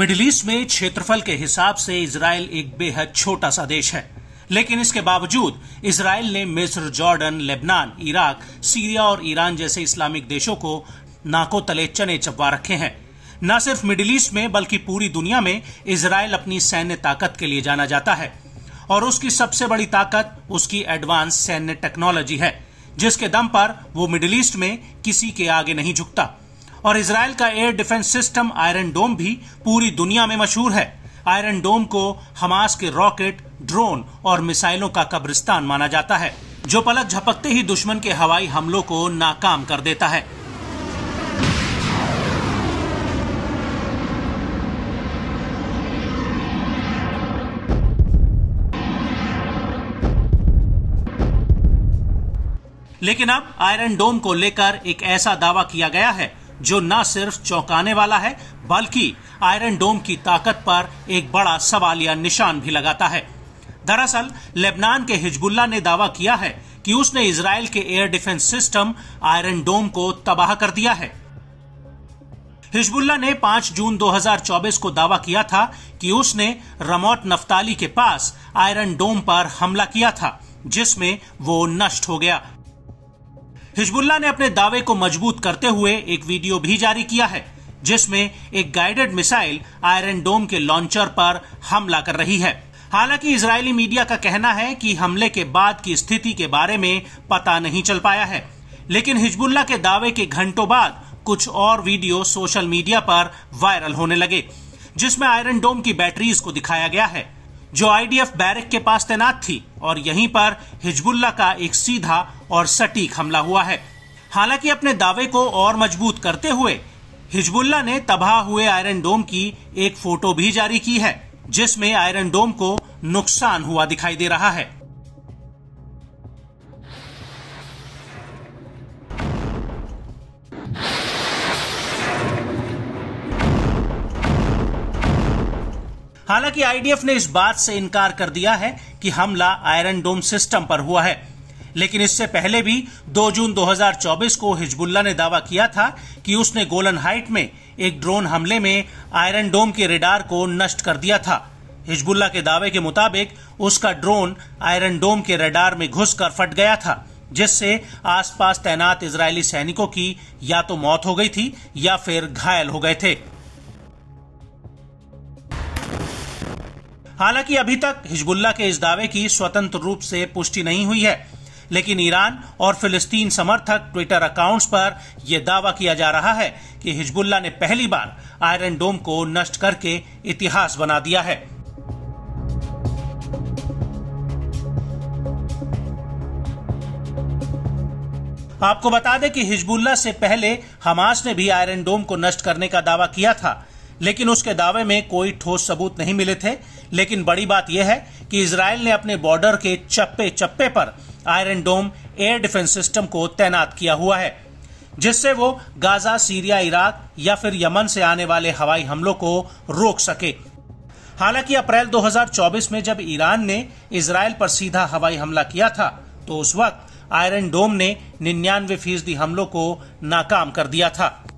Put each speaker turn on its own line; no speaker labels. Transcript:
middle east में क्षेत्रफल के हिसाब से इसराइल एक बेहद छोटा सा देश है लेकिन इसके बावजूद इसराइल ने मिस्र जॉर्डन लेबनान इराक सीरिया और ईरान जैसे इस्लामिक देशों को नाको तले चने चबवा रखे हैं न सिर्फ मिडिल ईस्ट में बल्कि पूरी दुनिया में इसराइल अपनी सैन्य ताकत के लिए जाना जाता है और उसकी सबसे बड़ी ताकत उसकी एडवांस सैन्य टेक्नोलॉजी है जिसके दम पर वो मिडिल ईस्ट में किसी के आगे नहीं झुकता और इसराइल का air defence system Iron Dome भी पूरी दुनिया में मशहूर है आयरन डोम को हमास के रॉकेट ड्रोन और मिसाइलों का कब्रिस्तान माना जाता है जो पलक झपकते ही दुश्मन के हवाई हमलों को नाकाम कर देता है लेकिन अब आयरन डोम को लेकर एक ऐसा दावा किया गया है जो न सिर्फ चौंकाने वाला है बल्कि आयरन डोम की ताकत पर एक बड़ा सवाल या निशान भी लगाता है दरअसल लेबनान के हिजबुल्ला ने दावा किया है कि उसने इसराइल के air defence system Iron Dome को तबाह कर दिया है हिजबुल्ला ने 5 जून 2024 को दावा किया था कि उसने रमोट नफ्ताली के पास आयरन डोम पर हमला किया था जिसमें वो नष्ट हो गया हिजबुल्ला ने अपने दावे को मजबूत करते हुए एक वीडियो भी जारी किया है जिसमें एक गाइडेड मिसाइल आयरन डोम के लॉन्चर पर हमला कर रही है हालांकि इजरायली मीडिया का कहना है कि हमले के बाद की स्थिति के बारे में पता नहीं चल पाया है लेकिन हिजबुल्ला के दावे के घंटों बाद कुछ और वीडियो सोशल मीडिया पर वायरल होने लगे जिसमें आयरन डोम की बैटरीज को दिखाया गया है जो आईडीएफ बैरक के पास तैनात थी और यहीं पर हिजबुल्ला का एक सीधा और सटीक हमला हुआ है हालांकि अपने दावे को और मजबूत करते हुए हिजबुल्ला ने तबाह हुए आयरन डोम की एक फोटो भी जारी की है जिसमें आयरन डोम को नुकसान हुआ दिखाई दे रहा है हालांकि आईडीएफ ने इस बात से इनकार कर दिया है कि हमला आयरन डोम सिस्टम पर हुआ है लेकिन इससे पहले भी 2 जून 2024 को हिजबुल्ला ने दावा किया था कि उसने गोलन हाइट में एक ड्रोन हमले में आयरन डोम के रेडार को नष्ट कर दिया था हिजबुल्ला के दावे के मुताबिक उसका ड्रोन आयरन डोम के रेडार में घुसकर फट गया था जिससे आसपास तैनात इजरायली सैनिकों की या तो मौत हो गई थी या फिर घायल हो गए थे हालांकि अभी तक हिजबुल्ला के इस दावे की स्वतंत्र रूप से पुष्टि नहीं हुई है लेकिन ईरान और फिलिस्तीन समर्थक ट्विटर अकाउंट्स पर यह दावा किया जा रहा है कि हिजबुल्ला ने पहली बार आयरन डोम को नष्ट करके इतिहास बना दिया है आपको बता दें कि हिजबुल्ला से पहले हमास ने भी आयरन डोम को नष्ट करने का दावा किया था लेकिन उसके दावे में कोई ठोस सबूत नहीं मिले थे लेकिन बड़ी बात यह है कि इसराइल ने अपने बॉर्डर के चप्पे चप्पे पर Iron Dome air defence system को तैनात किया हुआ है जिससे वो गाजा सीरिया इराक या फिर यमन से आने वाले हवाई हमलों को रोक सके हालांकि अप्रैल 2024 में जब ईरान ने इसराइल पर सीधा हवाई हमला किया था तो उस वक्त आयरन डोम ने निन्यानवे फीसदी हमलों को नाकाम कर दिया था